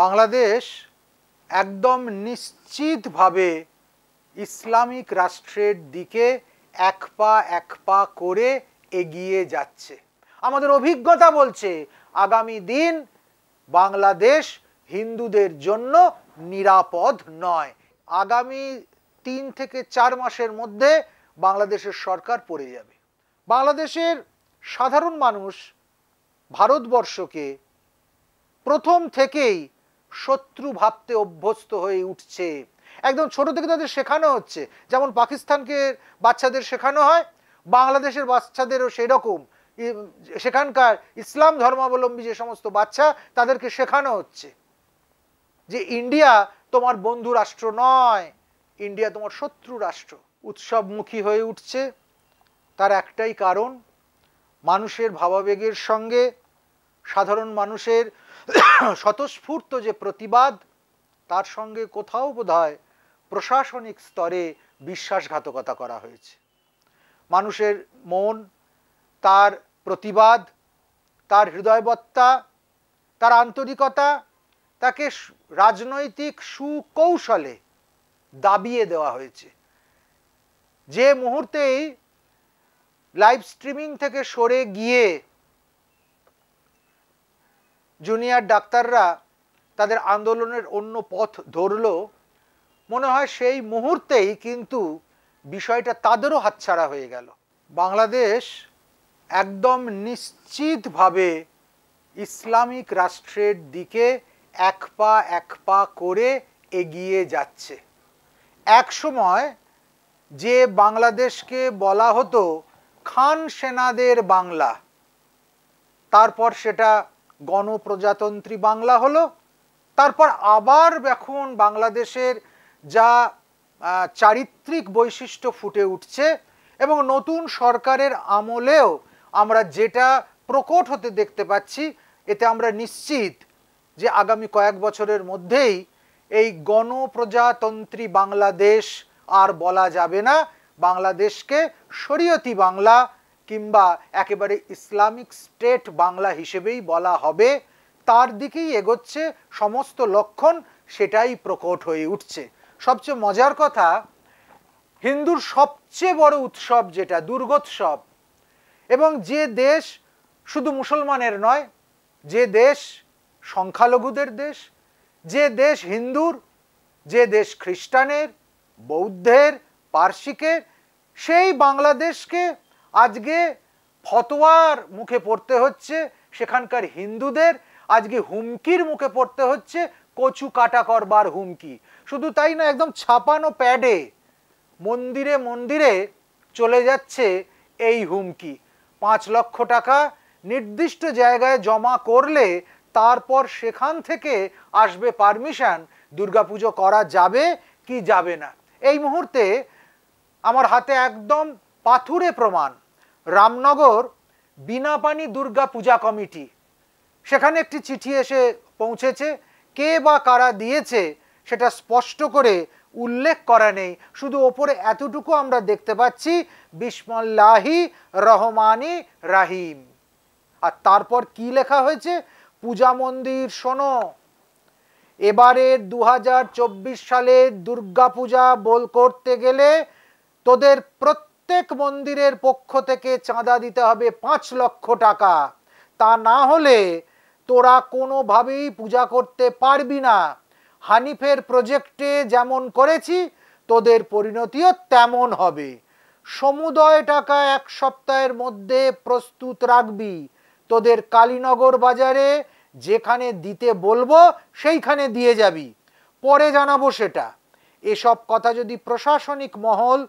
বাংলাদেশ একদম নিশ্চিতভাবে ইসলামিক রাষ্ট্রের দিকে এক পা এক পা করে এগিয়ে যাচ্ছে আমাদের অভিজ্ঞতা বলছে আগামী দিন বাংলাদেশ হিন্দুদের জন্য নিরাপদ নয় আগামী তিন থেকে চার মাসের মধ্যে বাংলাদেশের সরকার পড়ে যাবে বাংলাদেশের সাধারণ মানুষ ভারতবর্ষকে প্রথম থেকেই শত্রু ভাবতে অভ্যস্ত হয়ে উঠছে একদম ছোট থেকে তাদের শেখানো হচ্ছে যেমন পাকিস্তানকে বাচ্চাদের শেখানো হয় বাংলাদেশের বাচ্চাদেরও সেরকম সেখানকার ইসলাম ধর্মাবলম্বী যে সমস্ত বাচ্চা তাদেরকে শেখানো হচ্ছে যে ইন্ডিয়া তোমার বন্ধু রাষ্ট্র নয় ইন্ডিয়া তোমার শত্রু রাষ্ট্র উৎসবমুখী হয়ে উঠছে তার একটাই কারণ মানুষের ভাবাবেগের সঙ্গে সাধারণ মানুষের স্বতঃস্ফূর্ত যে প্রতিবাদ তার সঙ্গে কোথাও বোধ প্রশাসনিক স্তরে বিশ্বাসঘাতকতা করা হয়েছে মানুষের মন তার প্রতিবাদ তার হৃদয়বত্তা তার আন্তরিকতা তাকে রাজনৈতিক সুকৌশলে দাবিয়ে দেওয়া হয়েছে যে মুহূর্তেই লাইভ স্ট্রিমিং থেকে সরে গিয়ে জুনিয়র ডাক্তাররা তাদের আন্দোলনের অন্য পথ ধরল মনে হয় সেই মুহূর্তেই কিন্তু বিষয়টা তাদেরও হাতছাড়া হয়ে গেল বাংলাদেশ একদম নিশ্চিতভাবে ইসলামিক রাষ্ট্রের দিকে এক পা এক পা করে এগিয়ে যাচ্ছে এক সময় যে বাংলাদেশকে বলা হতো খান সেনাদের বাংলা তারপর সেটা গণপ্রজাতন্ত্রী বাংলা হলো তারপর আবার এখন বাংলাদেশের যা চারিত্রিক বৈশিষ্ট্য ফুটে উঠছে এবং নতুন সরকারের আমলেও আমরা যেটা প্রকট হতে দেখতে পাচ্ছি এতে আমরা নিশ্চিত যে আগামী কয়েক বছরের মধ্যেই এই গণপ্রজাতন্ত্রী বাংলাদেশ আর বলা যাবে না বাংলাদেশকে শরীয়তি বাংলা কিংবা একেবারে ইসলামিক স্টেট বাংলা হিসেবেই বলা হবে তার দিকেই এগোচ্ছে সমস্ত লক্ষণ সেটাই প্রকট হয়ে উঠছে সবচেয়ে মজার কথা হিন্দুর সবচেয়ে বড় উৎসব যেটা দুর্গোৎসব এবং যে দেশ শুধু মুসলমানের নয় যে দেশ সংখ্যালঘুদের দেশ যে দেশ হিন্দুর যে দেশ খ্রিস্টানের বৌদ্ধের পার্শিকের সেই বাংলাদেশকে আজকে ফতোয়ার মুখে পড়তে হচ্ছে সেখানকার হিন্দুদের আজকে হুমকির মুখে পড়তে হচ্ছে কচু কাটা করবার হুমকি শুধু তাই না একদম ছাপানো প্যাডে মন্দিরে মন্দিরে চলে যাচ্ছে এই হুমকি পাঁচ লক্ষ টাকা নির্দিষ্ট জায়গায় জমা করলে তারপর সেখান থেকে আসবে পারমিশন দুর্গাপুজো করা যাবে কি যাবে না এই মুহূর্তে আমার হাতে একদম পাথুরে প্রমাণ রামনগর বিনাপানি দুর্গা পূজা কমিটি সেখানে একটি চিঠি এসে পৌঁছেছে কে বা কারা দিয়েছে সেটা স্পষ্ট করে উল্লেখ করা নেই শুধু ওপরে এতটুকু আমরা দেখতে পাচ্ছি বিসমল্লাহি রহমানি রাহিম আর তারপর কি লেখা হয়েছে পূজা মন্দির শোনো এবারের দু সালের দুর্গাপূজা বল করতে গেলে তোদের প্রত্যেক প্রত্যেক মন্দিরের পক্ষ থেকে চাঁদা দিতে হবে পাঁচ লক্ষ টাকা তা না হলে তোরা কোনোভাবেই পূজা করতে পারবি না হানিফের প্রজেক্টে যেমন করেছি তোদের পরিণতিও তেমন হবে সমুদয় টাকা এক সপ্তাহের মধ্যে প্রস্তুত রাখবি তোদের কালীনগর বাজারে যেখানে দিতে বলবো সেইখানে দিয়ে যাবি পরে জানাবো সেটা এসব কথা যদি প্রশাসনিক মহল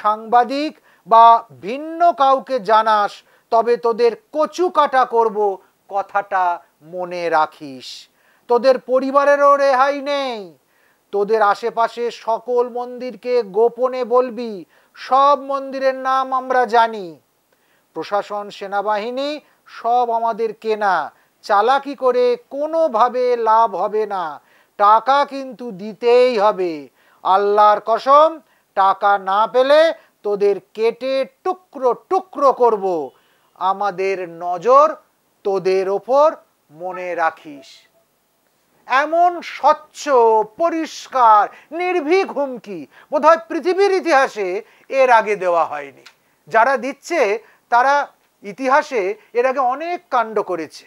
সাংবাদিক বা ভিন্ন কাউকে জানাস তবে তোদের কচু কাটা করব কথাটা মনে রাখিস তোদের পরিবারেরও রেহাই নেই তোদের আশেপাশে সকল মন্দিরকে গোপনে বলবি সব মন্দিরের নাম আমরা জানি প্রশাসন সেনাবাহিনী সব আমাদের কেনা চালাকি করে কোনোভাবে লাভ হবে না টাকা কিন্তু দিতেই হবে আল্লাহর কসম টাকা না পেলে তোদের কেটে টুকরো টুকরো করব আমাদের নজর তোদের ওপর মনে রাখিস এমন স্বচ্ছ পরিষ্কার নির্ভীক হুমকি বোধহয় পৃথিবীর ইতিহাসে এর আগে দেওয়া হয়নি যারা দিচ্ছে তারা ইতিহাসে এর আগে অনেক কাণ্ড করেছে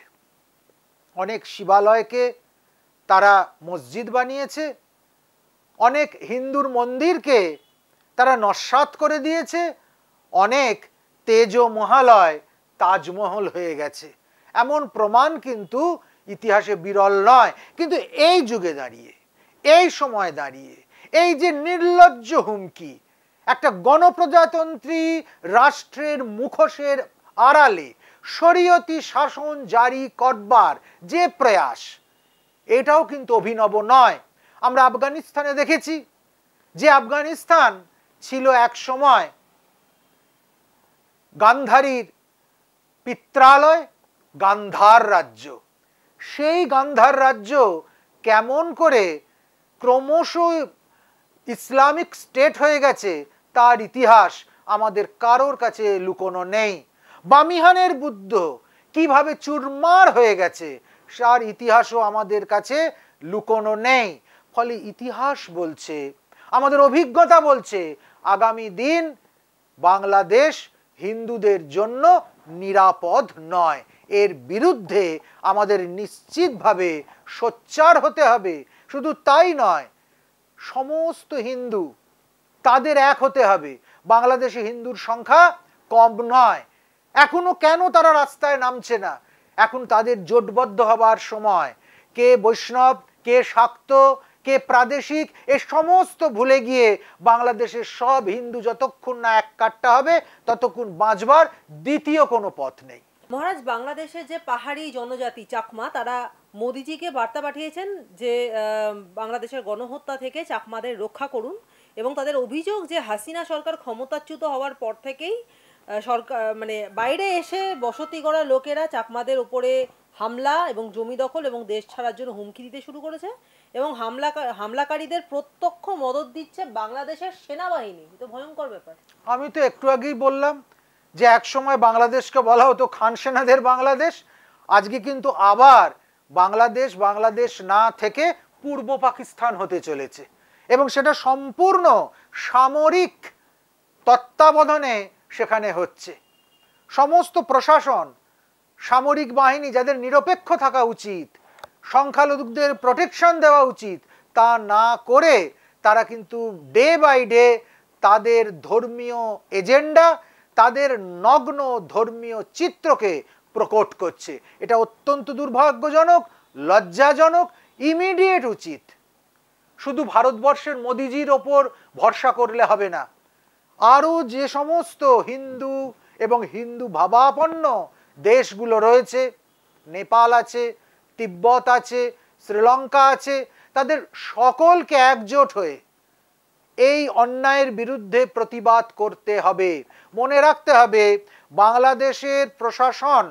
অনেক শিবালয়কে তারা মসজিদ বানিয়েছে অনেক হিন্দুর মন্দিরকে তারা নস্বাত করে দিয়েছে অনেক তেজ মহালয় তাজমহল হয়ে গেছে এমন প্রমাণ কিন্তু ইতিহাসে বিরল নয় কিন্তু এই যুগে দাঁড়িয়ে এই সময় দাঁড়িয়ে এই যে নির্লজ্জ হুমকি একটা গণপ্রজাতন্ত্রী রাষ্ট্রের মুখোশের আড়ালে শরীয়তি শাসন জারি করবার যে প্রয়াস এটাও কিন্তু অভিনব নয় আমরা আফগানিস্তানে দেখেছি যে আফগানিস্তান ছিল এক সময় গান্ধারীর পিত্রালয় গান্ধার রাজ্য সেই গান্ধার রাজ্য কেমন করে ক্রমশ ইসলামিক স্টেট হয়ে গেছে তার ইতিহাস আমাদের কারোর কাছে লুকোনো নেই বামিহানের বুদ্ধ কিভাবে চুরমার হয়ে গেছে তার ইতিহাসও আমাদের কাছে লুকোনো নেই ফলে ইতিহাস বলছে আমাদের অভিজ্ঞতা বলছে আগামী দিন বাংলাদেশ হিন্দুদের জন্য নিরাপদ নয় এর বিরুদ্ধে আমাদের নিশ্চিতভাবে সোচ্চার হতে হবে শুধু তাই নয় সমস্ত হিন্দু তাদের এক হতে হবে বাংলাদেশে হিন্দুর সংখ্যা কম নয় এখনো কেন তারা রাস্তায় নামছে না এখন তাদের জোটবদ্ধ হবার সময় কে বৈষ্ণব কে শাক্ত কে প্রাদেশিক এ সমস্ত ভুলে গিয়ে বাংলাদেশের সব হিন্দু যতক্ষণ না এক কাটটা হবে ততক্ষণ বাঁচবার দ্বিতীয় কোনো পথ নেই মহারাজ বাংলাদেশের যে পাহাড়ি জনজাতি চাকমা তারা মোদিজিকে বার্তা পাঠিয়েছেন যে বাংলাদেশের গণহত্যা থেকে চাকমাদের রক্ষা করুন এবং তাদের অভিযোগ যে হাসিনা সরকার ক্ষমতাচ্যুত হওয়ার পর থেকেই সরকার মানে বাইরে এসে বসতি গড়া লোকেরা চাকমাদের উপরে হামলা এবং জমি দখল এবং দেশ ছাড়ার জন্য হুমকি দিতে শুরু করেছে এবং হামলা হামলাকারীদের প্রত্যক্ষ মদত দিচ্ছে বাংলাদেশের সেনাবাহিনী তো ভয়ঙ্কর ব্যাপার আমি তো একটু আগেই বললাম যে একসময় বাংলাদেশকে বলা হতো খান সেনাদের বাংলাদেশ আজকে কিন্তু আবার বাংলাদেশ বাংলাদেশ না থেকে পূর্ব পাকিস্তান হতে চলেছে এবং সেটা সম্পূর্ণ সামরিক তত্ত্বাবধানে সেখানে হচ্ছে সমস্ত প্রশাসন সামরিক বাহিনী যাদের নিরপেক্ষ থাকা উচিত সংখ্যালঘুদের প্রোটেকশন দেওয়া উচিত তা না করে তারা কিন্তু ডে বাই ডে তাদের ধর্মীয় এজেন্ডা তাদের নগ্ন ধর্মীয় চিত্রকে প্রকট করছে এটা অত্যন্ত দুর্ভাগ্যজনক লজ্জাজনক ইমিডিয়েট উচিত শুধু ভারতবর্ষের মোদিজির ওপর ভরসা করলে হবে না আরও যে সমস্ত হিন্দু এবং হিন্দু ভাবাপন্ন দেশগুলো রয়েছে নেপাল আছে তিব্বত আছে শ্রীলঙ্কা আছে তাদের সকলকে একজোট হয়ে এই অন্যায়ের বিরুদ্ধে প্রতিবাদ করতে হবে মনে রাখতে হবে বাংলাদেশের প্রশাসন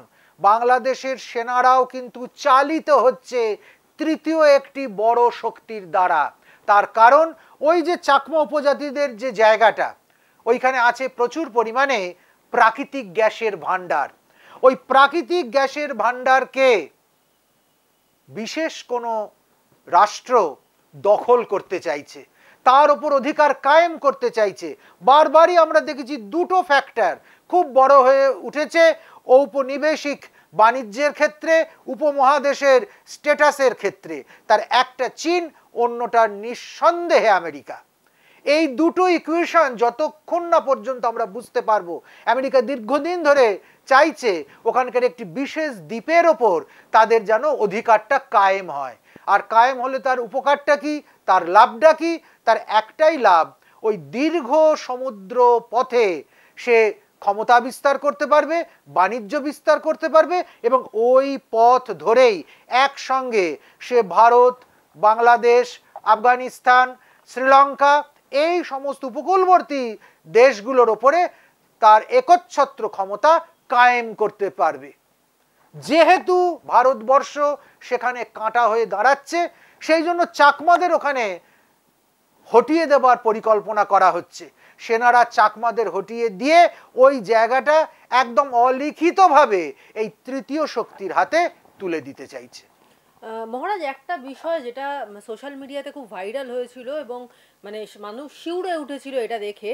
বাংলাদেশের সেনারাও কিন্তু চালিত হচ্ছে তৃতীয় একটি বড় শক্তির দ্বারা তার কারণ ওই যে চাকমা উপজাতিদের যে জায়গাটা ওইখানে আছে প্রচুর পরিমাণে প্রাকৃতিক গ্যাসের ভাণ্ডার ওই প্রাকৃতিক গ্যাসের ভাণ্ডারকে বিশেষ কোনো রাষ্ট্র দখল করতে চাইছে তার উপর অধিকার কায়েম করতে চাইছে বারবারই আমরা দেখেছি দুটো ফ্যাক্টর খুব বড় হয়ে উঠেছে ঔপনিবেশিক বাণিজ্যের ক্ষেত্রে উপমহাদেশের স্টেটাসের ক্ষেত্রে তার একটা চীন অন্যটার নিঃসন্দেহে আমেরিকা এই দুটো ইকুয়েশন যতক্ষণ না পর্যন্ত আমরা বুঝতে পারবো আমেরিকা দীর্ঘদিন ধরে চাইছে ওখানকার একটি বিশেষ দ্বীপের ওপর তাদের যেন অধিকারটা কায়েম হয় আর কায়েম হলে তার উপকারটা কি তার লাভটা কি তার একটাই লাভ ওই দীর্ঘ সমুদ্র পথে সে ক্ষমতা বিস্তার করতে পারবে বাণিজ্য বিস্তার করতে পারবে এবং ওই পথ ধরেই একসঙ্গে সে ভারত বাংলাদেশ আফগানিস্তান শ্রীলঙ্কা এই সমস্ত উপকূলবর্তী দেশগুলোর ওপরে তার একচ্ছত্র ক্ষমতা কায়েম করতে পারবে যেহেতু ভারতবর্ষ সেখানে কাঁটা হয়ে দাঁড়াচ্ছে সেই জন্য চাকমাদের ওখানে হটিয়ে দেবার পরিকল্পনা করা হচ্ছে সেনারা চাকমাদের হটিয়ে দিয়ে ওই জায়গাটা একদম অলিখিতভাবে এই তৃতীয় শক্তির হাতে তুলে দিতে চাইছে মহারাজ একটা বিষয় যেটা সোশ্যাল মিডিয়াতে খুব ভাইরাল হয়েছিল এবং মানে মানুষ শিউরে উঠেছিল এটা দেখে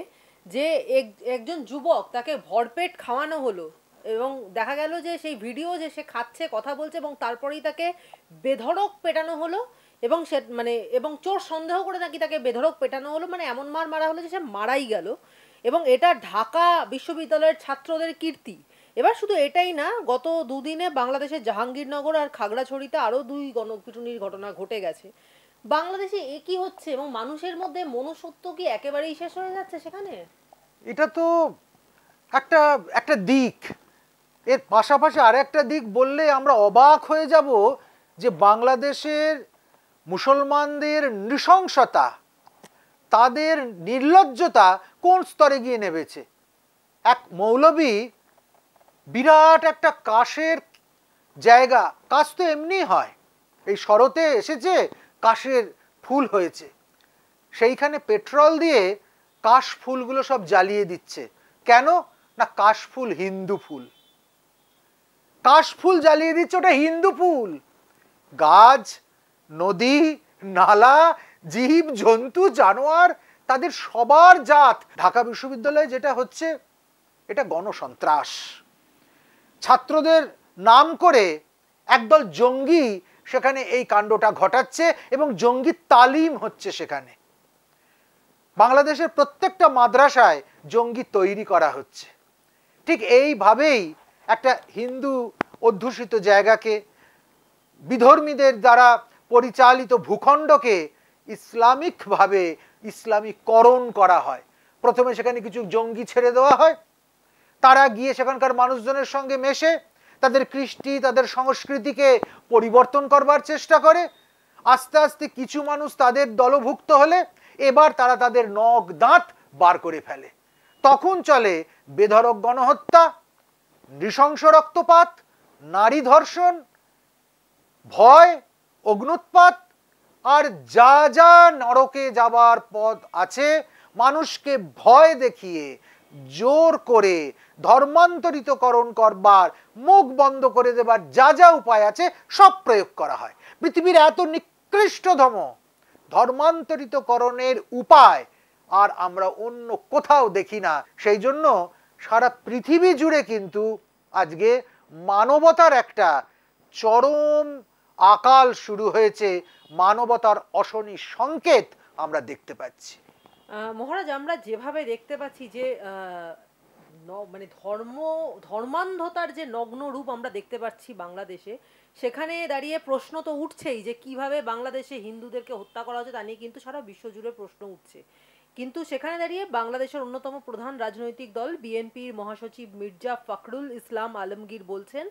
যে একজন যুবক তাকে ভরপেট খাওয়ানো হলো এবং দেখা গেল যে সেই ভিডিও যে সে খাচ্ছে কথা বলছে এবং তারপরেই তাকে বেধরক পেটানো হলো এবং সে মানে এবং চোর সন্দেহ করে নাকি তাকে বেধরক পেটানো হলো মানে এমন মার মারা হলো যে সে মারাই গেল এবং এটা ঢাকা বিশ্ববিদ্যালয়ের ছাত্রদের কীর্তি এবার শুধু এটাই না গত দুদিনে বাংলাদেশের জাহাঙ্গীরনগর আর খাগড়াছড়িতে আরও দুই গণপিটুনির ঘটনা ঘটে গেছে বাংলাদেশে এ কি হচ্ছে এবং মানুষের মধ্যে মনুষ্যত্ব কি একেবারেই শেষ হয়ে যাচ্ছে সেখানে এটা তো একটা একটা দিক এর পাশাপাশি আরেকটা দিক বললে আমরা অবাক হয়ে যাব যে বাংলাদেশের মুসলমানদের নৃশংসতা তাদের নির্লজ্জতা কোন স্তরে গিয়ে নেবেছে এক মৌলবী বিরাট একটা কাশের জায়গা কাশ তো এমনি হয় এই শরতে এসেছে কাশের ফুল হয়েছে সেইখানে পেট্রোল দিয়ে কাশ ফুলগুলো সব জ্বালিয়ে দিচ্ছে কেন না কাশ ফুল হিন্দু ফুল কাশফুল জ্বালিয়ে দিচ্ছে ওটা হিন্দু ফুল গাছ নদী নালা জীব জন্তু জানোয়ার তাদের সবার জাত ঢাকা বিশ্ববিদ্যালয়ে যেটা হচ্ছে এটা গণসন্ত্রাস ছাত্রদের নাম করে একদল জঙ্গি সেখানে এই কাণ্ডটা ঘটাচ্ছে এবং জঙ্গি তালিম হচ্ছে সেখানে বাংলাদেশের প্রত্যেকটা মাদ্রাসায় জঙ্গি তৈরি করা হচ্ছে ঠিক এইভাবেই একটা হিন্দু অধ্যুষিত জায়গাকে বিধর্মীদের দ্বারা পরিচালিত ভূখণ্ডকে ইসলামিকভাবে ইসলামিককরণ করা হয় প্রথমে সেখানে কিছু জঙ্গি ছেড়ে দেওয়া হয় তারা গিয়ে সেখানকার মানুষজনের সঙ্গে মেশে তাদের কৃষ্টি তাদের সংস্কৃতিকে পরিবর্তন করবার চেষ্টা করে আস্তে আস্তে কিছু মানুষ তাদের দলভুক্ত হলে এবার তারা তাদের নখ দাঁত বার করে ফেলে তখন চলে বেধরক গণহত্যা নৃশংস রক্তপাত নারী ধর্ষণ ভয় অগ্নুৎপাত আর যা যা নরকে যাবার পথ আছে মানুষকে ভয় দেখিয়ে জোর করে ধর্মান্তরিতকরণ করবার মুখ বন্ধ করে দেবার যা যা উপায় আছে সব প্রয়োগ করা হয় পৃথিবীর এত নিকৃষ্টতম ধর্মান্তরিতকরণের উপায় আর আমরা অন্য কোথাও দেখি না সেই জন্য সারা পৃথিবী জুড়ে কিন্তু আজকে মানবতার একটা চরম আকাল শুরু হয়েছে মানবতার অশনি সংকেত আমরা দেখতে পাচ্ছি মহারাজ আমরা যেভাবে দেখতে পাচ্ছি যে মানে ধর্ম ধর্মান্ধতার যে নগ্ন রূপ আমরা দেখতে পাচ্ছি বাংলাদেশে সেখানে দাঁড়িয়ে প্রশ্ন তো উঠছেই যে কিভাবে বাংলাদেশে হিন্দুদেরকে হত্যা করা হচ্ছে তা নিয়ে কিন্তু সারা বিশ্বজুড়ে প্রশ্ন উঠছে কিন্তু সেখানে দাঁড়িয়ে বাংলাদেশের অন্যতম প্রধান রাজনৈতিক দল বিএনপির মহাসচিব মির্জা ফখরুল ইসলাম আলমগীর বলছেন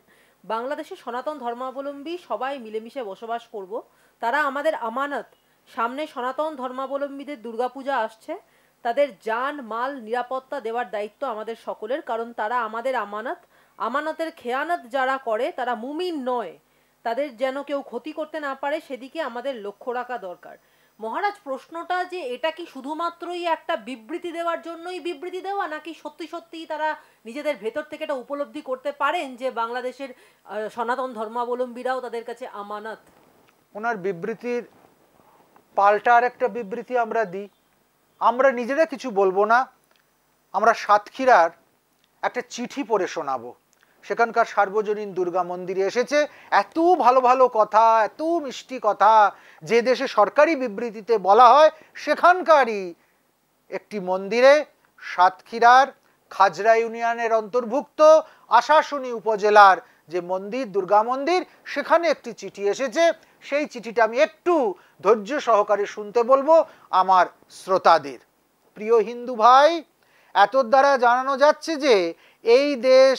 বাংলাদেশের সনাতন ধর্মাবলম্বী সবাই মিলেমিশে বসবাস করব তারা আমাদের আমানত সামনে সনাতন ধর্মাবলম্বীদের দুর্গাপূজা আসছে তাদের যান মাল নিরাপত্তা দেওয়ার দায়িত্ব আমাদের সকলের কারণ তারা আমাদের আমানত আমানতের খেয়ানত যারা করে তারা মুমিন নয় তাদের যেন কেউ ক্ষতি করতে না পারে সেদিকে আমাদের লক্ষ্য রাখা দরকার মহারাজ প্রশ্নটা যে এটা কি শুধুমাত্রই একটা বিবৃতি দেওয়ার জন্যই বিবৃতি দেওয়া নাকি সত্যি সত্যিই তারা নিজেদের ভেতর থেকে এটা উপলব্ধি করতে পারেন যে বাংলাদেশের সনাতন ধর্মাবলম্বীরাও তাদের কাছে আমানত ওনার বিবৃতির পাল্টা আর একটা বিবৃতি আমরা দিই আমরা নিজেরা কিছু বলবো না আমরা সাতক্ষীরার একটা চিঠি পড়ে শোনাবো সেখানকার সার্বজনীন দুর্গা মন্দিরে এসেছে এত ভালো ভালো কথা এত মিষ্টি কথা যে দেশে সরকারি বিবৃতিতে বলা হয় সেখানকারই একটি মন্দিরে সাতক্ষীরার খাজরা ইউনিয়নের অন্তর্ভুক্ত আশাশুনি উপজেলার যে মন্দির দুর্গা মন্দির সেখানে একটি চিঠি এসেছে সেই চিঠিটা আমি একটু ধৈর্য সহকারে শুনতে বলবো আমার শ্রোতাদের প্রিয় হিন্দু ভাই এত দ্বারা জানানো যাচ্ছে যে এই দেশ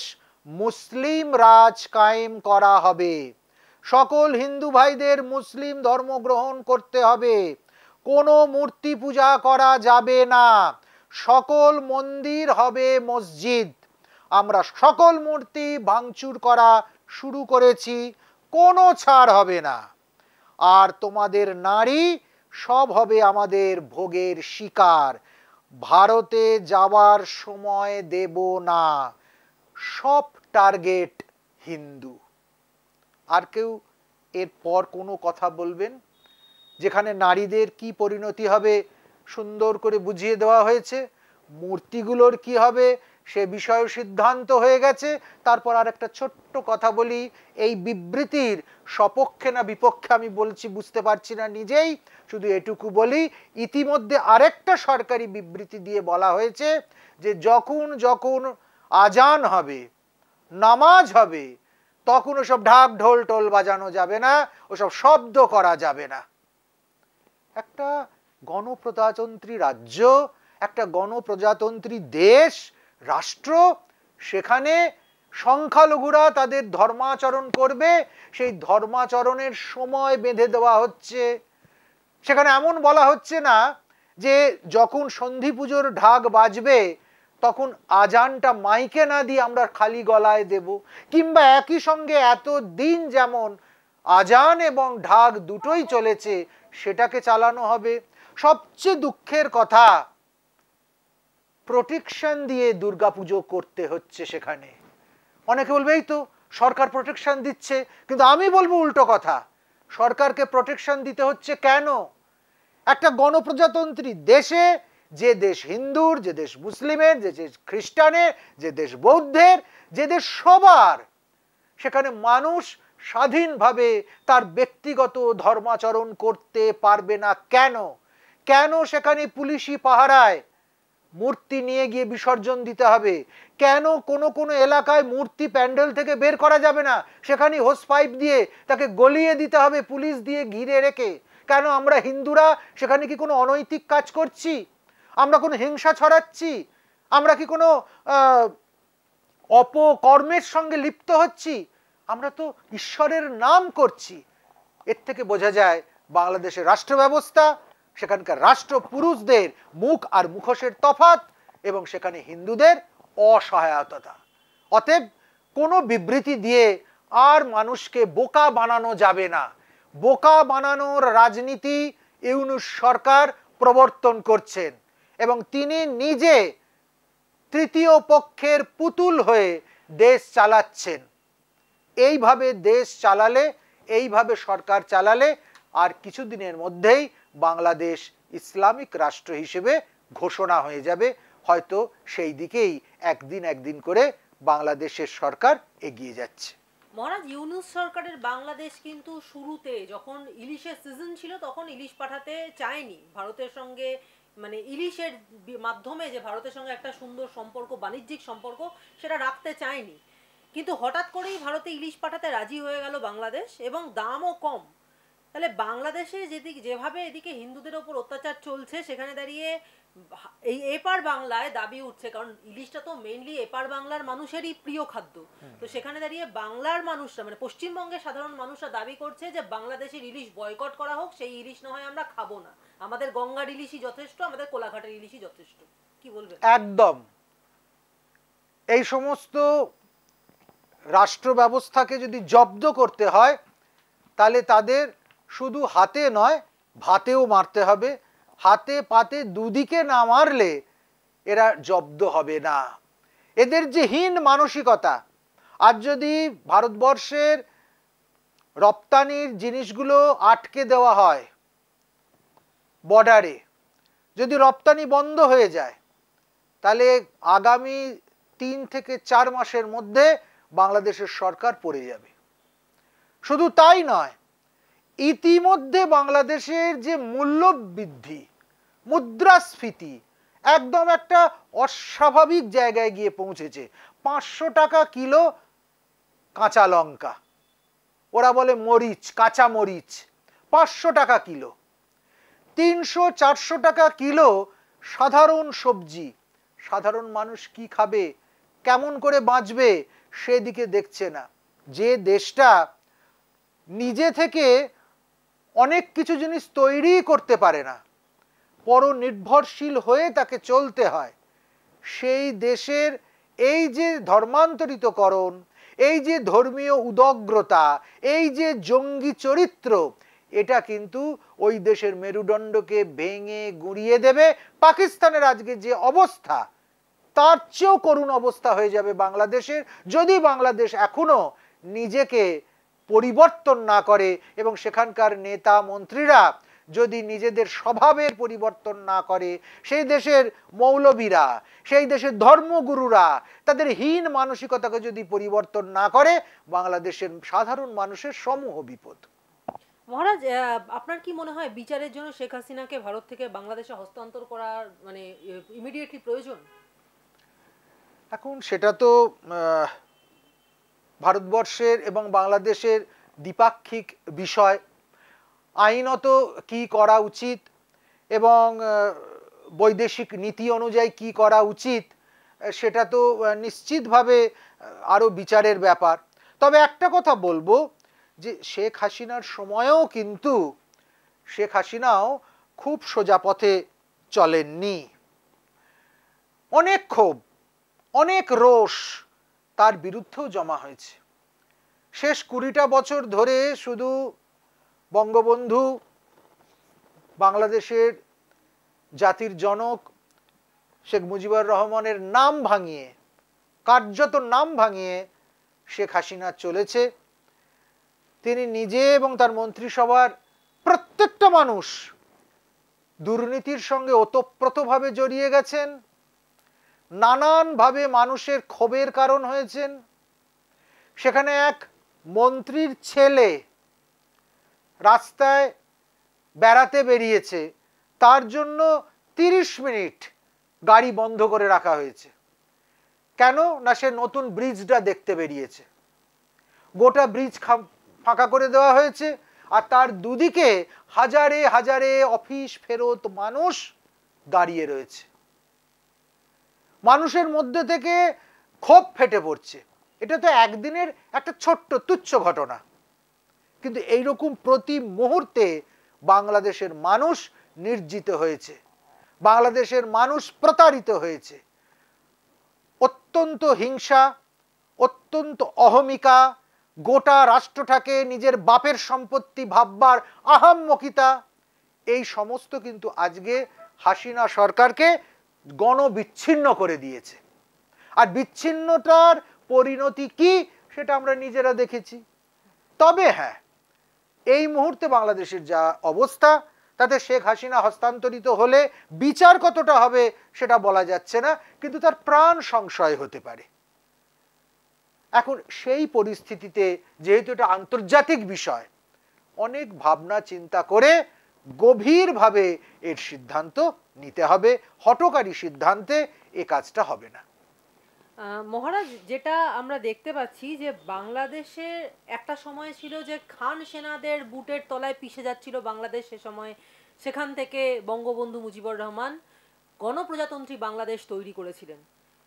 মুসলিম রাজ কায়েম করা হবে সকল হিন্দু ভাইদের মুসলিম ধর্ম গ্রহণ করতে হবে কোনো মূর্তি পূজা করা যাবে না সকল মন্দির হবে মসজিদ আমরা সকল মূর্তি ভাঙচুর করা শুরু করেছি কোনো ছাড় হবে না আর তোমাদের নারী সব হবে আমাদের ভোগের শিকার ভারতে যাওয়ার সময় দেব না সব টার্গেট হিন্দু আর কেউ এরপর কোনো কথা বলবেন যেখানে নারীদের কি পরিণতি হবে সুন্দর করে বুঝিয়ে দেওয়া হয়েছে মূর্তিগুলোর কি হবে সে বিষয় সিদ্ধান্ত হয়ে গেছে তারপর আর একটা ছোট্ট কথা বলি এই বিবৃতির সপক্ষে না বিপক্ষে আমি বলছি বুঝতে পারছি না নিজেই শুধু এটুকু বলি ইতিমধ্যে আরেকটা সরকারি বিবৃতি দিয়ে বলা হয়েছে যে যখন যখন আজান হবে নামাজ হবে তখন ওসব ঢাক ঢোল টোল বাজানো যাবে না ওসব শব্দ করা যাবে না একটা গণপ্রজাতন্ত্রী রাজ্য একটা গণপ্রজাতন্ত্রী দেশ রাষ্ট্র সেখানে সংখ্যালঘুরা তাদের ধর্মাচরণ করবে সেই ধর্মাচরণের সময় বেঁধে দেওয়া হচ্ছে সেখানে এমন বলা হচ্ছে না যে যখন সন্ধি পুজোর ঢাক বাজবে তখন আজানটা মাইকে না দিয়ে আমরা খালি গলায় দেব কিংবা একই সঙ্গে এত দিন যেমন আজান এবং ঢাক দুটোই চলেছে সেটাকে চালানো হবে সবচেয়ে দুঃখের কথা প্রোটেকশন দিয়ে দুর্গাপুজো করতে হচ্ছে সেখানে অনেকে বলবে এই তো সরকার প্রোটেকশন দিচ্ছে কিন্তু আমি বলবো উল্টো কথা সরকারকে প্রোটেকশন দিতে হচ্ছে কেন একটা গণপ্রজাতন্ত্রী দেশে যে দেশ হিন্দুর যে দেশ মুসলিমের যে দেশ খ্রিস্টানের যে দেশ বৌদ্ধের যে দেশ সবার সেখানে মানুষ স্বাধীনভাবে তার ব্যক্তিগত ধর্মাচরণ করতে পারবে না কেন কেন সেখানে পুলিশি পাহারায় মূর্তি নিয়ে গিয়ে বিসর্জন দিতে হবে কেন কোনো কোনো এলাকায় মূর্তি প্যান্ডেল থেকে বের করা যাবে না সেখানে হোস পাইপ দিয়ে তাকে গলিয়ে দিতে হবে পুলিশ দিয়ে ঘিরে রেখে কেন আমরা হিন্দুরা সেখানে কি কোনো অনৈতিক কাজ করছি আমরা কোনো হিংসা ছড়াচ্ছি আমরা কি কোনো অপকর্মের সঙ্গে লিপ্ত হচ্ছি আমরা তো ঈশ্বরের নাম করছি এর থেকে বোঝা যায় বাংলাদেশের রাষ্ট্র ব্যবস্থা সেখানকার রাষ্ট্রপুরুষদের মুখ আর মুখোশের তফাত এবং সেখানে হিন্দুদের অসহায়তা অতএব কোনো বিবৃতি দিয়ে আর মানুষকে বোকা বানানো যাবে না বোকা বানানোর রাজনীতি ইউনুস সরকার প্রবর্তন করছেন এবং তিনি নিজে তৃতীয় পক্ষের পুতুল হয়ে দেশ চালাচ্ছেন এইভাবে দেশ চালালে এইভাবে সরকার চালালে আর কিছুদিনের মধ্যেই বাংলাদেশ ইসলামিক রাষ্ট্র হিসেবে ঘোষণা হয়ে যাবে হয়তো সেই দিকেই একদিন একদিন করে বাংলাদেশের সরকার এগিয়ে যাচ্ছে মহারাজ ইউনুস সরকারের বাংলাদেশ কিন্তু শুরুতে যখন ইলিশের সিজন ছিল তখন ইলিশ পাঠাতে চায়নি ভারতের সঙ্গে মানে ইলিশের মাধ্যমে যে ভারতের সঙ্গে একটা সুন্দর সম্পর্ক বাণিজ্যিক সম্পর্ক সেটা রাখতে চায়নি কিন্তু হঠাৎ করেই ভারতে ইলিশ পাঠাতে রাজি হয়ে গেল বাংলাদেশ এবং দামও কম তাহলে বাংলাদেশে যেদিক যেভাবে এদিকে হিন্দুদের ওপর অত্যাচার চলছে সেখানে দাঁড়িয়ে এই এপার বাংলায় দাবি উঠছে কারণ ইলিশটা তো মেইনলি এপার বাংলার মানুষেরই প্রিয় খাদ্য তো সেখানে দাঁড়িয়ে বাংলার মানুষরা মানে পশ্চিমবঙ্গের সাধারণ মানুষরা দাবি করছে যে বাংলাদেশের ইলিশ বয়কট করা হোক সেই ইলিশ না হয় আমরা খাবো না আমাদের গঙ্গার ইলিশই যথেষ্ট আমাদের কোলাঘাটের ইলিশই যথেষ্ট কি বলবেন একদম এই সমস্ত রাষ্ট্র ব্যবস্থাকে যদি জব্দ করতে হয় তাহলে তাদের শুধু হাতে নয় ভাতেও মারতে হবে হাতে পাতে দুদিকে না মারলে এরা জব্দ হবে না এদের যে হীন মানসিকতা আর যদি ভারতবর্ষের রপ্তানির জিনিসগুলো আটকে দেওয়া হয় বর্ডারে যদি রপ্তানি বন্ধ হয়ে যায় তাহলে আগামী তিন থেকে চার মাসের মধ্যে বাংলাদেশের সরকার পড়ে যাবে শুধু তাই নয় ইতিমধ্যে বাংলাদেশের যে মূল্যবৃদ্ধি মুদ্রাস্ফীতি একদম একটা অস্বাভাবিক জায়গায় গিয়ে পৌঁছেছে পাঁচশো টাকা কিলো কাঁচা লঙ্কা ওরা বলে মরিচ কাঁচা মরিচ পাঁচশো টাকা কিলো তিনশো চারশো টাকা কিলো সাধারণ সবজি সাধারণ মানুষ কি খাবে কেমন করে বাঁচবে সেদিকে দেখছে না যে দেশটা নিজে থেকে অনেক কিছু জিনিস তৈরি করতে পারে না নির্ভরশীল হয়ে তাকে চলতে হয় সেই দেশের এই যে ধর্মান্তরিতকরণ এই যে ধর্মীয় উদগ্রতা এই যে জঙ্গি চরিত্র এটা কিন্তু ওই দেশের মেরুদণ্ডকে ভেঙে গুঁড়িয়ে দেবে পাকিস্তানের আজকে যে অবস্থা তার চেয়েও করুণ অবস্থা হয়ে যাবে বাংলাদেশের যদি বাংলাদেশ এখনও নিজেকে পরিবর্তন না করে এবং সেখানকার নেতা মন্ত্রীরা যদি নিজেদের স্বভাবের পরিবর্তন না করে সেই দেশের মৌলবীরা সেই দেশের ধর্মগুরুরা তাদের হীন মানসিকতাকে যদি পরিবর্তন না করে বাংলাদেশের সাধারণ মানুষের সমূহ বিপদ মহারাজ আপনার কি মনে হয় বিচারের জন্য শেখ হাসিনাকে ভারত থেকে বাংলাদেশে হস্তান্তর করার মানে ইমিডিয়েটলি প্রয়োজন এখন সেটা তো ভারতবর্ষের এবং বাংলাদেশের দ্বিপাক্ষিক বিষয় আইনত কি করা উচিত এবং বৈদেশিক নীতি অনুযায়ী কি করা উচিত সেটা তো নিশ্চিতভাবে আরও বিচারের ব্যাপার তবে একটা কথা বলবো যে শেখ হাসিনার সময়েও কিন্তু শেখ হাসিনাও খুব সোজা পথে চলেননি অনেক ক্ষোভ অনেক রোষ তার বিরুদ্ধেও জমা হয়েছে শেষ কুড়িটা বছর ধরে শুধু বঙ্গবন্ধু বাংলাদেশের জাতির জনক শেখ মুজিবুর রহমানের নাম ভাঙিয়ে কার্যত নাম ভাঙিয়ে শেখ হাসিনা চলেছে তিনি নিজে এবং তার মন্ত্রিসভার প্রত্যেকটা মানুষ দুর্নীতির সঙ্গে ওতপ্রোতভাবে জড়িয়ে গেছেন নানানভাবে মানুষের ক্ষোভের কারণ হয়েছেন সেখানে এক মন্ত্রীর ছেলে রাস্তায় বেড়াতে বেরিয়েছে তার জন্য ৩০ মিনিট গাড়ি বন্ধ করে রাখা হয়েছে কেন না সে নতুন ব্রিজটা দেখতে বেরিয়েছে গোটা ব্রিজ ফাঁকা করে দেওয়া হয়েছে আর তার দুদিকে হাজারে হাজারে অফিস ফেরত মানুষ দাঁড়িয়ে রয়েছে মানুষের মধ্যে থেকে ক্ষোভ ফেটে পড়ছে এটা তো একদিনের একটা ছোট্ট তুচ্ছ ঘটনা কিন্তু এইরকম প্রতি মুহূর্তে বাংলাদেশের মানুষ নির্জিত হয়েছে বাংলাদেশের মানুষ প্রতারিত হয়েছে অত্যন্ত হিংসা অত্যন্ত অহমিকা গোটা রাষ্ট্রটাকে নিজের বাপের সম্পত্তি ভাববার আহাম্মকিতা এই সমস্ত কিন্তু আজকে হাসিনা সরকারকে গণবিচ্ছিন্ন করে দিয়েছে আর বিচ্ছিন্নতার পরিণতি কি সেটা আমরা নিজেরা দেখেছি তবে হ্যাঁ এই মুহূর্তে বাংলাদেশের যা অবস্থা তাতে শেখ হাসিনা হস্তান্তরিত হলে বিচার কতটা হবে সেটা বলা যাচ্ছে না কিন্তু তার প্রাণ সংশয় হতে পারে এখন সেই পরিস্থিতিতে যেহেতু এটা আন্তর্জাতিক বিষয় অনেক ভাবনা চিন্তা করে গভীরভাবে এর সিদ্ধান্ত নিতে হবে হটকারী সিদ্ধান্তে এ কাজটা হবে না মহারাজ যেটা আমরা দেখতে পাচ্ছি যে বাংলাদেশে একটা সময় ছিল যে খান সেনাদের বুটের তলায় পিষে যাচ্ছিল বাংলাদেশ সে সময় সেখান থেকে বঙ্গবন্ধু মুজিবুর রহমান গণপ্রজাতন্ত্রী বাংলাদেশ তৈরি করেছিলেন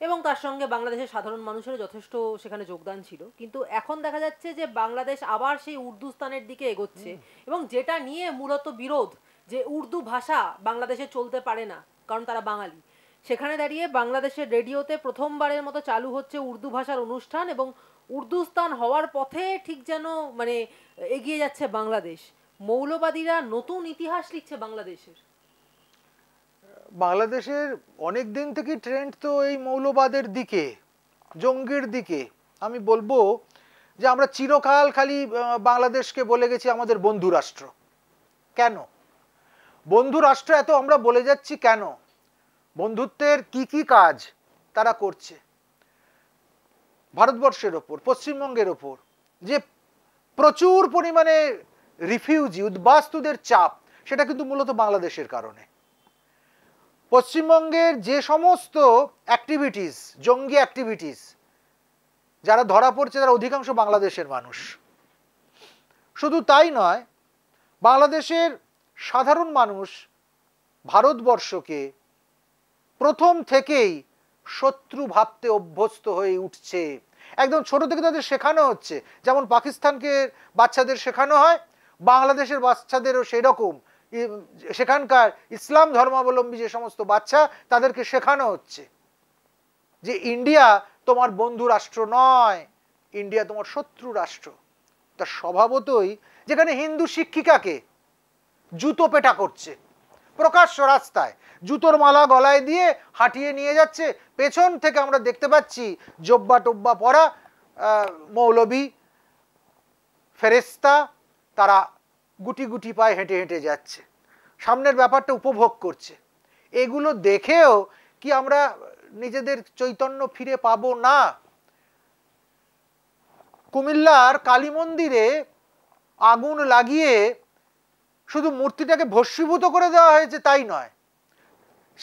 এবং তার সঙ্গে বাংলাদেশের সাধারণ মানুষের যথেষ্ট সেখানে যোগদান ছিল কিন্তু এখন দেখা যাচ্ছে যে বাংলাদেশ আবার সেই উর্দুস্তানের দিকে এগোচ্ছে এবং যেটা নিয়ে মূলত বিরোধ যে উর্দু ভাষা বাংলাদেশে চলতে পারে না কারণ তারা বাঙালি সেখানে দাঁড়িয়ে বাংলাদেশের রেডিওতে প্রথমবারের মতো চালু হচ্ছে উর্দু ভাষার অনুষ্ঠান এবং উর্দুস্তান হওয়ার পথে ঠিক যেন মানে এগিয়ে যাচ্ছে বাংলাদেশ মৌলবাদীরা নতুন ইতিহাস লিখছে বাংলাদেশের বাংলাদেশের অনেক দিন থেকে ট্রেন্ড তো এই মৌলবাদের দিকে জঙ্গির দিকে আমি বলবো যে আমরা চিরকাল খালি বাংলাদেশকে বলে গেছি আমাদের বন্ধু রাষ্ট্র কেন বন্ধু রাষ্ট্র এত আমরা বলে যাচ্ছি কেন বন্ধুত্বের কি কি কাজ তারা করছে ভারতবর্ষের ওপর পশ্চিমবঙ্গের ওপর যে প্রচুর পরিমাণে রিফিউজি উদ্বাস্তুদের চাপ সেটা কিন্তু মূলত বাংলাদেশের কারণে পশ্চিমবঙ্গের যে সমস্ত অ্যাক্টিভিটিস জঙ্গি অ্যাক্টিভিটিস যারা ধরা পড়ছে তারা অধিকাংশ বাংলাদেশের মানুষ শুধু তাই নয় বাংলাদেশের সাধারণ মানুষ ভারতবর্ষকে প্রথম থেকেই শত্রু ভাবতে অভ্যস্ত হয়ে উঠছে একদম ছোট থেকে তাদের শেখানো হচ্ছে যেমন পাকিস্তানকে বাচ্চাদের শেখানো হয় বাংলাদেশের বাচ্চাদেরও সেরকম সেখানকার ইসলাম ধর্মাবলম্বী যে সমস্ত বাচ্চা তাদেরকে শেখানো হচ্ছে যে ইন্ডিয়া তোমার বন্ধু রাষ্ট্র নয় ইন্ডিয়া তোমার শত্রু রাষ্ট্র তা স্বভাবতই যেখানে হিন্দু শিক্ষিকাকে জুতো পেটা করছে প্রকাশ্য রাস্তায় জুতোর মালা গলায় দিয়ে হাঁটিয়ে নিয়ে যাচ্ছে পেছন থেকে আমরা দেখতে পাচ্ছি জব্বা টব্বা পরা মৌলবী ফেরেস্তা তারা গুটি গুটি পায়ে হেঁটে হেঁটে যাচ্ছে সামনের ব্যাপারটা উপভোগ করছে এগুলো দেখেও কি আমরা নিজেদের চৈতন্য ফিরে পাব না কুমিল্লার কালী মন্দিরে আগুন লাগিয়ে শুধু মূর্তিটাকে ভস্মীভূত করে দেওয়া হয়েছে তাই নয়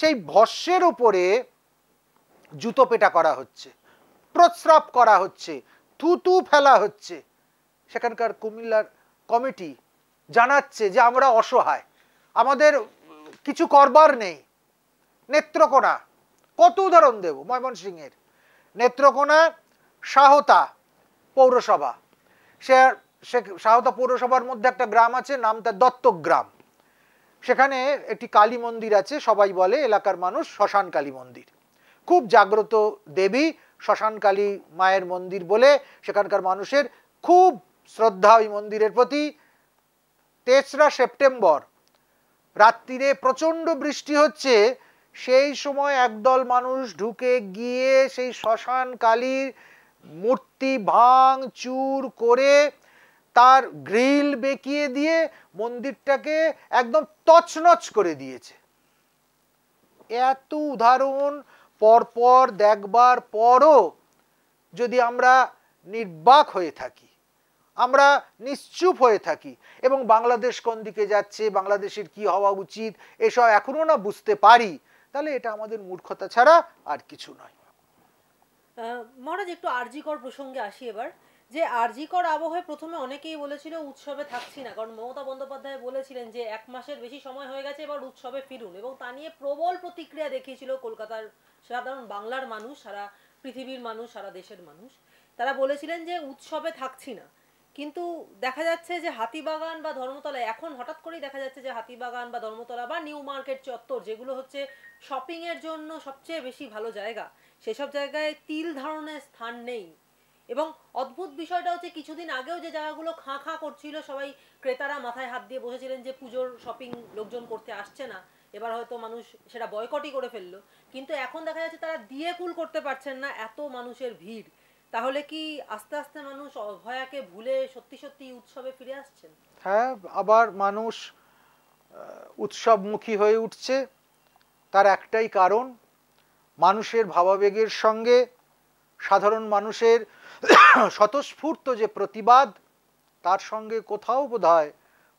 সেই ভস্যের উপরে জুতো পেটা করা হচ্ছে প্রস্রাব করা হচ্ছে থুতু ফেলা হচ্ছে সেখানকার কুমিল্লার কমিটি জানাচ্ছে যে আমরা অসহায় আমাদের কিছু করবার নেই নেত্রকোনা কত উদাহরণ দেব ময়মনসিংহের নেত্রকোনা সাহতা পৌরসভা সে সাহতা পৌরসভার মধ্যে একটা গ্রাম আছে নাম তার দত্তক গ্রাম সেখানে একটি কালী মন্দির আছে সবাই বলে এলাকার মানুষ শ্মশান কালী মন্দির খুব জাগ্রত দেবী শ্মশান কালী মায়ের মন্দির বলে সেখানকার মানুষের খুব শ্রদ্ধা ওই মন্দিরের প্রতি তেসরা সেপ্টেম্বর রাত্রিরে প্রচণ্ড বৃষ্টি হচ্ছে সেই সময় একদল মানুষ ঢুকে গিয়ে সেই শ্মশান কালীর মূর্তি ভাঙ চুর করে তার গ্রিল বেঁকিয়ে দিয়ে মন্দিরটাকে একদম তছনছ করে দিয়েছে এত উদাহরণ পরপর দেখবার পরও যদি আমরা নির্বাক হয়ে থাকি আমরা নিশ্চুপ হয়ে থাকি এবং বাংলাদেশ কোন দিকে যাচ্ছে বাংলাদেশের কি হওয়া উচিত এসব এখনো না বুঝতে পারি তাহলে এটা আমাদের মূর্খতা ছাড়া আর কিছু নয় মহারাজ একটু আরজিকর প্রসঙ্গে আসি এবার যে আরজিকর আবহে প্রথমে অনেকেই বলেছিল উৎসবে থাকছি না কারণ মমতা বন্দ্যোপাধ্যায় বলেছিলেন যে এক মাসের বেশি সময় হয়ে গেছে এবার উৎসবে ফিরুন এবং তা নিয়ে প্রবল প্রতিক্রিয়া দেখিয়েছিল কলকাতার সাধারণ বাংলার মানুষ সারা পৃথিবীর মানুষ সারা দেশের মানুষ তারা বলেছিলেন যে উৎসবে থাকছি না কিন্তু দেখা যাচ্ছে যে হাতিবাগান বা ধর্মতলা এখন হঠাৎ করেই দেখা যাচ্ছে যে হাতিবাগান বা ধর্মতলা বা নিউ মার্কেট চত্বর যেগুলো হচ্ছে শপিংয়ের জন্য সবচেয়ে বেশি ভালো জায়গা সেসব জায়গায় তিল ধারণের স্থান নেই এবং অদ্ভুত বিষয়টা হচ্ছে কিছুদিন আগেও যে জায়গাগুলো খাঁ খাঁ করছিল সবাই ক্রেতারা মাথায় হাত দিয়ে বসেছিলেন যে পুজোর শপিং লোকজন করতে আসছে না এবার হয়তো মানুষ সেটা বয়কটই করে ফেললো কিন্তু এখন দেখা যাচ্ছে তারা দিয়ে কুল করতে পারছেন না এত মানুষের ভিড় তাহলে কি আস্তে আস্তে মানুষ অভয়াকে ভুলে সত্যি সত্যি উৎসবে ফিরে আসছেন হ্যাঁ আবার মানুষ উৎসবমুখী হয়ে উঠছে তার একটাই কারণ মানুষের ভাবাবেগের সঙ্গে সাধারণ মানুষের স্বতঃস্ফূর্ত যে প্রতিবাদ তার সঙ্গে কোথাও বোধ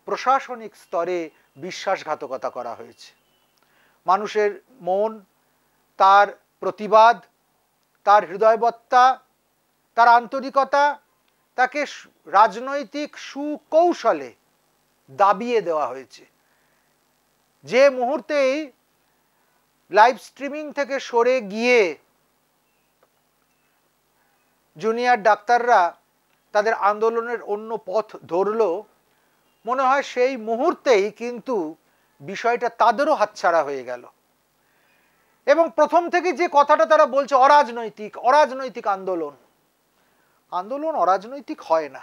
প্রশাসনিক স্তরে বিশ্বাসঘাতকতা করা হয়েছে মানুষের মন তার প্রতিবাদ তার হৃদয়বত্তা তার আন্তরিকতা তাকে রাজনৈতিক সুকৌশলে দাবিয়ে দেওয়া হয়েছে যে মুহূর্তেই লাইভ স্ট্রিমিং থেকে সরে গিয়ে জুনিয়র ডাক্তাররা তাদের আন্দোলনের অন্য পথ ধরল মনে হয় সেই মুহূর্তেই কিন্তু বিষয়টা তাদেরও হাতছাড়া হয়ে গেল এবং প্রথম থেকে যে কথাটা তারা বলছে অরাজনৈতিক অরাজনৈতিক আন্দোলন আন্দোলন অরাজনৈতিক হয় না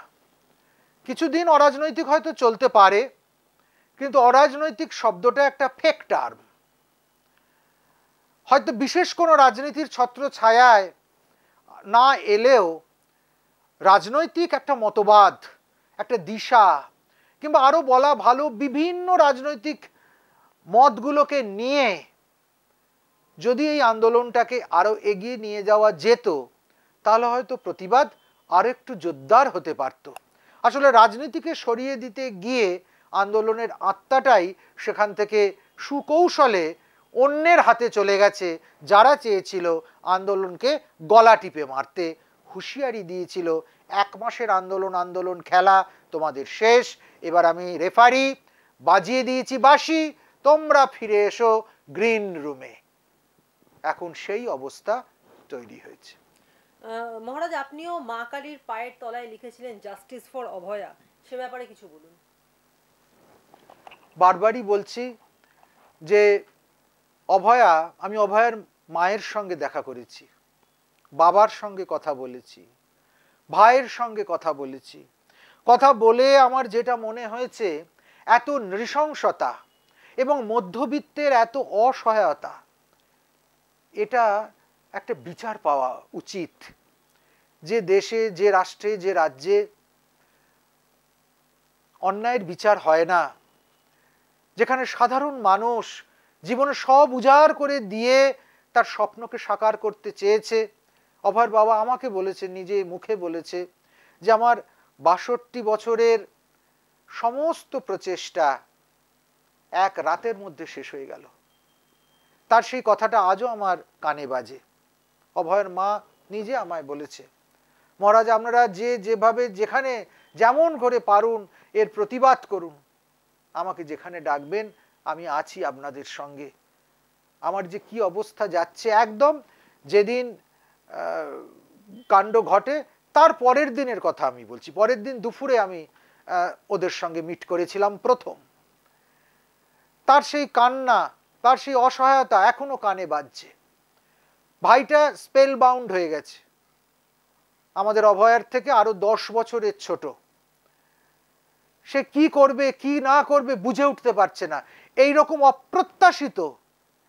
কিছুদিন অরাজনৈতিক হয়তো চলতে পারে কিন্তু অরাজনৈতিক শব্দটা একটা ফেক টার্ম হয়তো বিশেষ কোনো রাজনীতির ছত্র ছায়ায় না এলেও রাজনৈতিক একটা মতবাদ একটা দিশা কিংবা আরও বলা ভালো বিভিন্ন রাজনৈতিক মতগুলোকে নিয়ে যদি এই আন্দোলনটাকে আরও এগিয়ে নিয়ে যাওয়া যেত তাহলে হয়তো প্রতিবাদ আর একটু জোরদার হতে পারত আসলে রাজনীতিকে সরিয়ে দিতে গিয়ে আন্দোলনের আত্মাটাই সেখান থেকে সুকৌশলে অন্যের হাতে চলে গেছে যারা চেয়েছিল আন্দোলনকে গলা টিপে মারতে হুঁশিয়ারি দিয়েছিল এক মাসের আন্দোলন আন্দোলন খেলা তোমাদের শেষ এবার আমি রেফারি বাজিয়ে দিয়েছি বাসি তোমরা ফিরে এসো গ্রিন রুমে এখন সেই অবস্থা তৈরি হয়েছে মহারাজ আপনিও মা কালীর পায়ের তলায় লিখেছিলেন জাস্টিস ফর অভয়া সে ব্যাপারে কিছু বলুন বারবারই বলছি যে অভয়া আমি অভয়ার মায়ের সঙ্গে দেখা করেছি বাবার সঙ্গে কথা বলেছি ভাইয়ের সঙ্গে কথা বলেছি কথা বলে আমার যেটা মনে হয়েছে এত নৃশংসতা এবং মধ্যবিত্তের এত অসহায়তা এটা একটা বিচার পাওয়া উচিত যে দেশে যে রাষ্ট্রে যে রাজ্যে অন্যায়ের বিচার হয় না যেখানে সাধারণ মানুষ জীবনে সব উজাড় করে দিয়ে তার স্বপ্নকে সাকার করতে চেয়েছে অভয়ের বাবা আমাকে বলেছে নিজে মুখে বলেছে যে আমার বাষট্টি বছরের সমস্ত প্রচেষ্টা এক রাতের মধ্যে শেষ হয়ে গেল তার সেই কথাটা আজও আমার কানে বাজে অভয়ের মা নিজে আমায় বলেছে মহারাজ আপনারা যে যেভাবে যেখানে যেমন করে পারুন এর প্রতিবাদ করুন আমাকে যেখানে ডাকবেন আমি আছি আপনাদের সঙ্গে আমার যে কি অবস্থা যাচ্ছে একদম যেদিন কাণ্ড ঘটে তার পরের দিনের কথা আমি বলছি পরের দিন দুপুরে আমি ওদের সঙ্গে মিট করেছিলাম প্রথম তার সেই কান্না তার সেই অসহায়তা এখনো কানে বাজছে ভাইটা স্পেল বাউন্ড হয়ে গেছে আমাদের অভয়ার থেকে আরও দশ বছরের ছোট সে কি করবে কি না করবে বুঝে উঠতে পারছে না এই রকম অপ্রত্যাশিত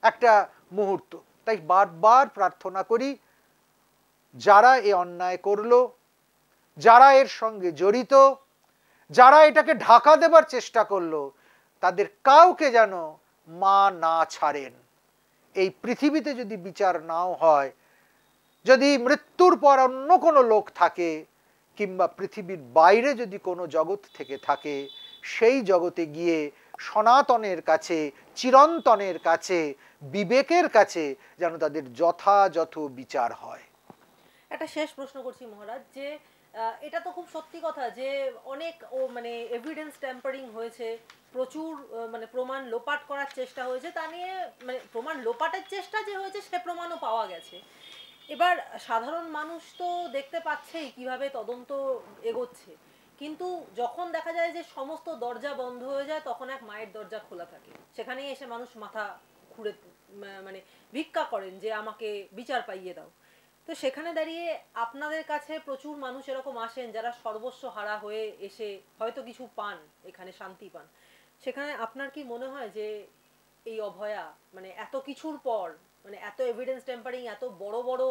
একটা মুহূর্ত তাই বারবার প্রার্থনা করি যারা এ অন্যায় করল যারা এর সঙ্গে জড়িত যারা এটাকে ঢাকা দেবার চেষ্টা করলো তাদের কাউকে যেন মা না ছাড়েন এই পৃথিবীতে যদি বিচার নাও হয় যদি মৃত্যুর পর অন্য কোনো লোক থাকে কিংবা পৃথিবীর বাইরে যদি কোনো জগৎ থেকে থাকে সেই জগতে গিয়ে সনাতনের কাছে চিরন্তনের কাছে বিবেকের কাছে যেন তাদের যথাযথ বিচার হয় একটা শেষ প্রশ্ন করছি মহারাজ যে এটা তো খুব সত্যি কথা যে অনেক ও মানে এভিডেন্স ট্যাম্পারিং হয়েছে প্রচুর মানে প্রমাণ লোপাট করার চেষ্টা হয়েছে তা নিয়ে মানে প্রমাণ লোপাটের চেষ্টা যে হয়েছে সে প্রমাণও পাওয়া গেছে এবার সাধারণ মানুষ তো দেখতে পাচ্ছেই কিভাবে তদন্ত এগোচ্ছে কিন্তু যখন দেখা যায় যে সমস্ত দরজা বন্ধ হয়ে যায় তখন এক মায়ের দরজা খোলা থাকে সেখানেই এসে মানুষ মাথা ঘুরে মানে ভিক্ষা করেন যে আমাকে বিচার পাইয়ে দাও তো সেখানে দাঁড়িয়ে আপনাদের কাছে প্রচুর মানুষ এরকম আসেন যারা সর্বস্ব হারা হয়ে এসে হয়তো কিছু পান এখানে শান্তি পান সেখানে আপনার কি মনে হয় যে এই অভয়া মানে এত কিছুর পর মানে এত এভিডেন্স টেম্পারিং এত বড় বড়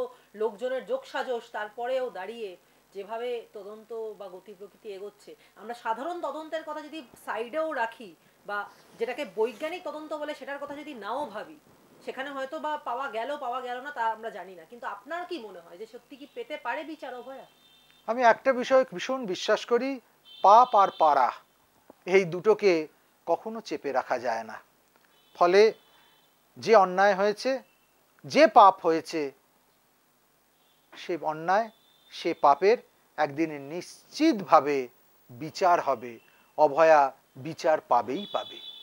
লোকজনের যোগসাজশ তারপরেও দাঁড়িয়ে যেভাবে তদন্ত বা গতি প্রকৃতি এগোচ্ছে আমরা সাধারণ তদন্তের কথা যদি সাইডেও রাখি বা যেটাকে বৈজ্ঞানিক তদন্ত বলে সেটার কথা যদি নাও ভাবি সেখানে হয়তো বা পাওয়া গেল পাওয়া গেল না তা আমরা জানি না কিন্তু আপনার কি মনে হয় যে সত্যি কি পেতে পারে বিচার অভয়া আমি একটা বিষয় ভীষণ বিশ্বাস করি পাপ আর পারা এই দুটোকে কখনো চেপে রাখা যায় না ফলে যে অন্যায় হয়েছে যে পাপ হয়েছে সে অন্যায় সে পাপের একদিন নিশ্চিতভাবে বিচার হবে অভয়া বিচার পাবেই পাবে